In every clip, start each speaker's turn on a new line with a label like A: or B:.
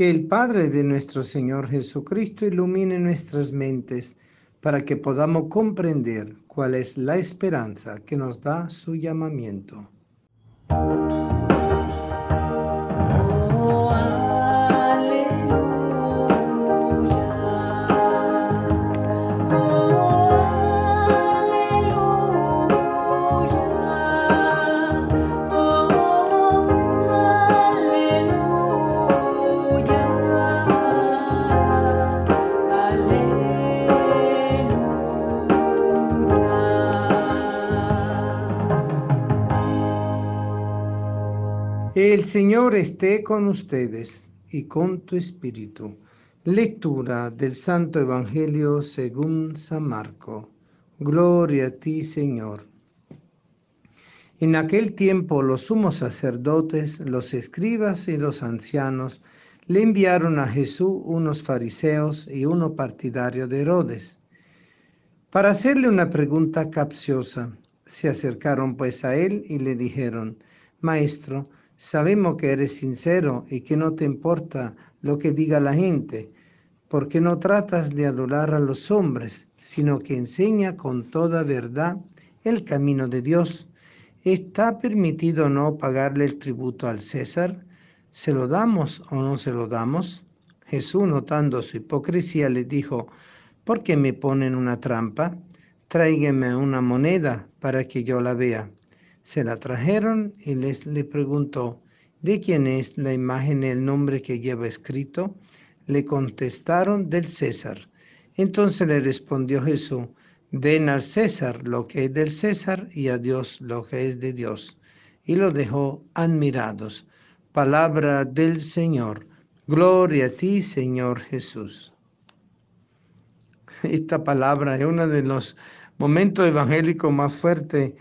A: Que el Padre de nuestro Señor Jesucristo ilumine nuestras mentes para que podamos comprender cuál es la esperanza que nos da su llamamiento. Señor esté con ustedes y con tu espíritu. Lectura del Santo Evangelio según San Marco. Gloria a ti, Señor. En aquel tiempo los sumos sacerdotes, los escribas y los ancianos le enviaron a Jesús unos fariseos y uno partidario de Herodes para hacerle una pregunta capciosa. Se acercaron pues a él y le dijeron, Maestro, Sabemos que eres sincero y que no te importa lo que diga la gente, porque no tratas de adular a los hombres, sino que enseña con toda verdad el camino de Dios. ¿Está permitido no pagarle el tributo al César? ¿Se lo damos o no se lo damos? Jesús, notando su hipocresía, le dijo, ¿por qué me ponen una trampa? Tráigame una moneda para que yo la vea. Se la trajeron y les le preguntó, ¿de quién es la imagen y el nombre que lleva escrito? Le contestaron, del César. Entonces le respondió Jesús, den al César lo que es del César y a Dios lo que es de Dios. Y los dejó admirados. Palabra del Señor. Gloria a ti, Señor Jesús. Esta palabra es uno de los momentos evangélicos más fuertes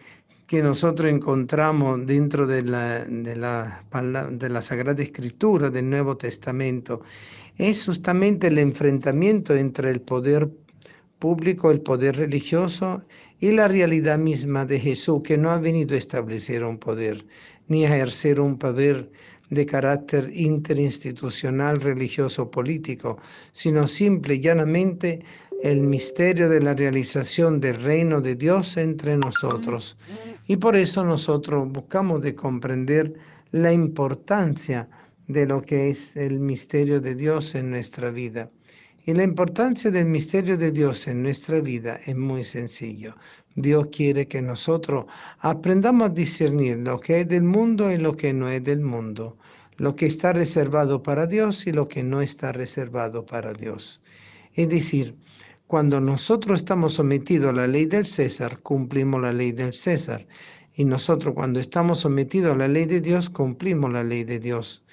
A: que nosotros encontramos dentro de la, de la, de la Sagrada Escritura del Nuevo Testamento es justamente el enfrentamiento entre el poder público, el poder religioso y la realidad misma de Jesús, que no ha venido a establecer un poder, ni a ejercer un poder de carácter interinstitucional, religioso, político, sino simple y llanamente el misterio de la realización del reino de Dios entre nosotros. Y por eso nosotros buscamos de comprender la importancia de lo que es el misterio de Dios en nuestra vida. Y la importancia del misterio de Dios en nuestra vida es muy sencillo. Dios quiere que nosotros aprendamos a discernir lo que es del mundo y lo que no es del mundo, lo que está reservado para Dios y lo que no está reservado para Dios. Es decir, cuando nosotros estamos sometidos a la ley del César, cumplimos la ley del César. Y nosotros cuando estamos sometidos a la ley de Dios, cumplimos la ley de Dios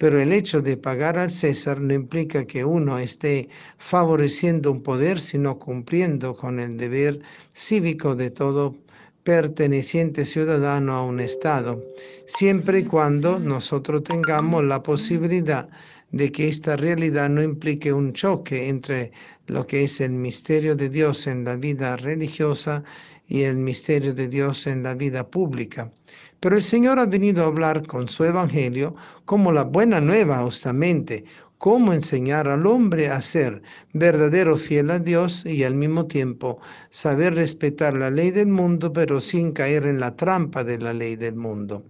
A: pero el hecho de pagar al César no implica que uno esté favoreciendo un poder, sino cumpliendo con el deber cívico de todo perteneciente ciudadano a un Estado, siempre y cuando nosotros tengamos la posibilidad de que esta realidad no implique un choque entre lo que es el misterio de Dios en la vida religiosa y el misterio de Dios en la vida pública. Pero el Señor ha venido a hablar con su Evangelio como la buena nueva justamente, cómo enseñar al hombre a ser verdadero fiel a Dios y al mismo tiempo saber respetar la ley del mundo, pero sin caer en la trampa de la ley del mundo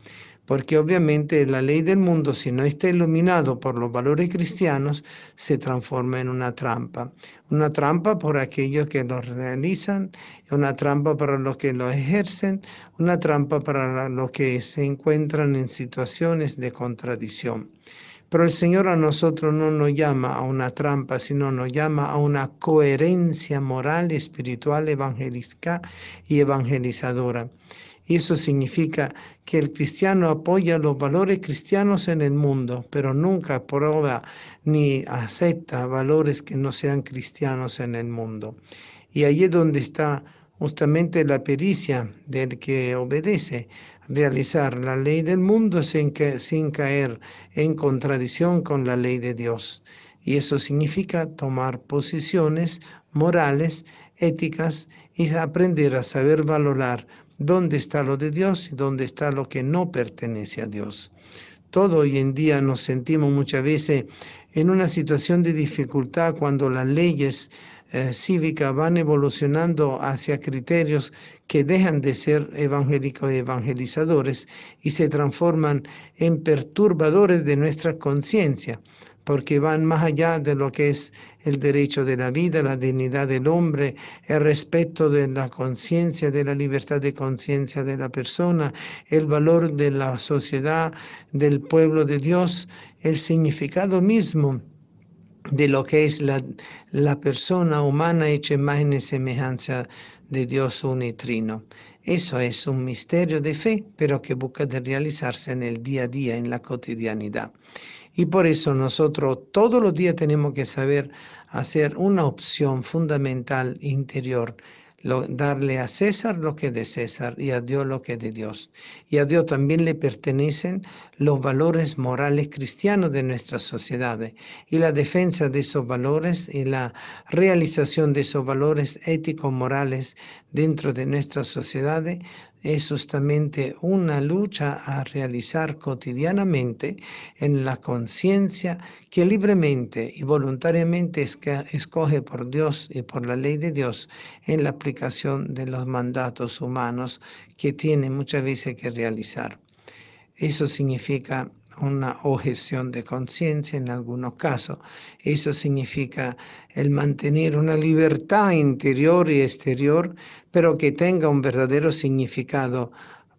A: porque obviamente la ley del mundo, si no está iluminado por los valores cristianos, se transforma en una trampa. Una trampa por aquellos que lo realizan, una trampa para los que lo ejercen, una trampa para los que se encuentran en situaciones de contradicción. Pero el Señor a nosotros no nos llama a una trampa, sino nos llama a una coherencia moral, espiritual, evangelista y evangelizadora. Y eso significa que el cristiano apoya los valores cristianos en el mundo, pero nunca aprueba ni acepta valores que no sean cristianos en el mundo. Y ahí es donde está justamente la pericia del que obedece, realizar la ley del mundo sin, caer en contradicción con la ley de Dios. Y eso significa tomar posiciones morales, éticas y aprender a saber valorar dónde está lo de Dios y dónde está lo que no pertenece a Dios. Todo hoy en día nos sentimos muchas veces en una situación de dificultad cuando las leyes eh, cívicas van evolucionando hacia criterios que dejan de ser evangélicos y evangelizadores y se transforman en perturbadores de nuestra conciencia porque van más allá de lo que es el derecho de la vida, la dignidad del hombre, el respeto de la conciencia, de la libertad de conciencia de la persona, el valor de la sociedad, del pueblo de Dios, el significado mismo de lo que es la, persona humana hecha imagen y semejanza de Dios unitrino. Eso es un misterio de fe, pero que busca de realizarse en el día a día, en la cotidianidad. Y por eso nosotros todos los días tenemos que saber hacer una opción fundamental interior darle a César lo que es de César y a Dios lo que es de Dios. Y a Dios también le pertenecen los valores morales cristianos de nuestras sociedades y la defensa de esos valores y la realización de esos valores éticos morales dentro de nuestras sociedades es justamente una lucha a realizar cotidianamente en la conciencia que libremente y voluntariamente escoge por Dios y por la ley de Dios en la aplicación de los mandatos humanos que tiene muchas veces que realizar. Eso significa una objeción de conciencia en algunos casos. Eso significa el mantener una libertad interior y exterior, pero que tenga un verdadero significado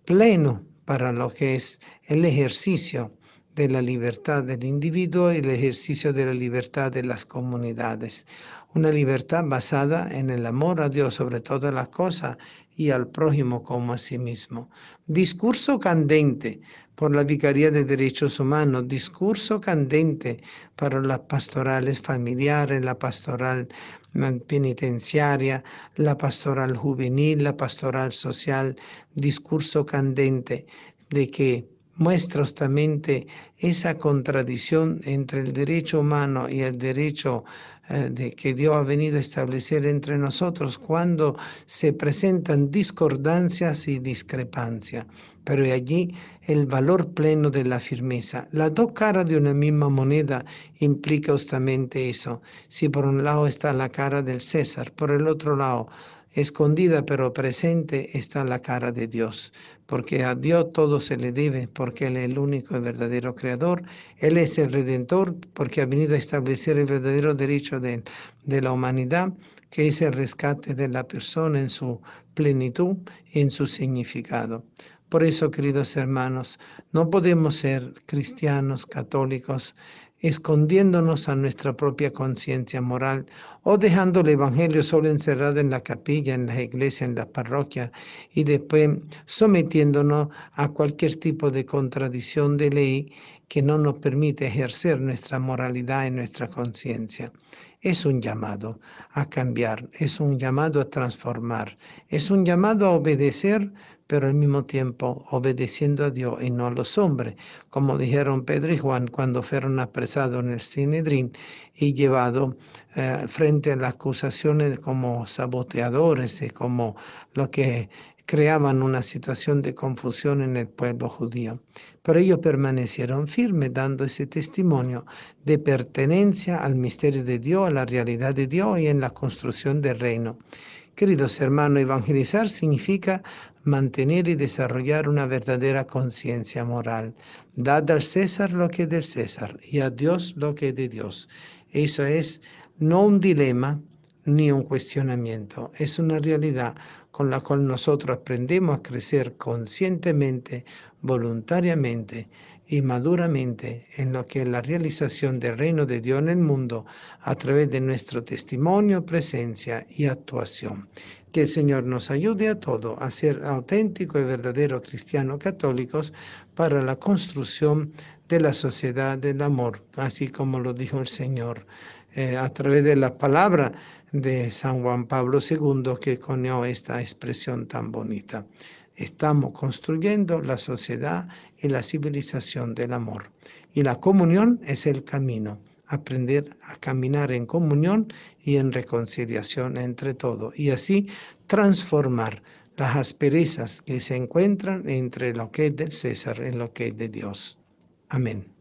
A: pleno para lo que es el ejercicio de la libertad del individuo y el ejercicio de la libertad de las comunidades. Una libertad basada en el amor a Dios sobre todas las cosas y al prójimo como a sí mismo. Discurso candente por la Vicaría de Derechos Humanos, discurso candente para las pastorales familiares, la pastoral mm, penitenciaria, la pastoral juvenil, la pastoral social, discurso candente de que muestra justamente esa contradicción entre el derecho humano y el derecho eh, que Dios ha venido a establecer entre nosotros cuando se presentan discordancias y discrepancias. Pero allí el valor pleno de la firmeza. Las dos caras de una misma moneda implica justamente eso. Si por un lado está la cara del César, por el otro lado Escondida pero presente está la cara de Dios, porque a Dios todo se le debe, porque Él es el único y verdadero creador, Él es el redentor, porque ha venido a establecer el verdadero derecho de, la humanidad, que es el rescate de la persona en su plenitud y en su significado. Por eso, queridos hermanos, no podemos ser cristianos, católicos, escondiéndonos a nuestra propia conciencia moral o dejando el Evangelio solo encerrado en la capilla, en la iglesia, en la parroquia y después sometiéndonos a cualquier tipo de contradicción de ley que no nos permite ejercer nuestra moralidad y nuestra conciencia es un llamado a cambiar, es un llamado a transformar, es un llamado a obedecer, pero al mismo tiempo obedeciendo a Dios y no a los hombres, como dijeron Pedro y Juan cuando fueron apresados en el Sinedrín y llevados eh, frente a las acusaciones como saboteadores y como lo que creaban una situación de confusión en el pueblo judío. Pero ellos permanecieron firmes dando ese testimonio de pertenencia al misterio de Dios, a la realidad de Dios y en la construcción del reino. Queridos hermanos, evangelizar significa mantener y desarrollar una verdadera conciencia moral. Dad al César lo que es del César y a Dios lo que es de Dios. Eso es no un dilema, ni un cuestionamiento, es una realidad con la cual nosotros aprendemos a crecer conscientemente, voluntariamente y maduramente en lo que es la realización del reino de Dios en el mundo a través de nuestro testimonio, presencia y actuación. Que el Señor nos ayude a todos a ser auténticos y verdaderos cristianos católicos para la construcción de la sociedad del amor, así como lo dijo el Señor eh, a través de la palabra de San Juan Pablo II que coñó esta expresión tan bonita. Estamos construyendo la sociedad y la civilización del amor. Y la comunión es el camino, aprender a caminar en comunión y en reconciliación entre todos. Y así transformar las asperezas que se encuentran entre lo que es del César y lo que es de Dios. Amén.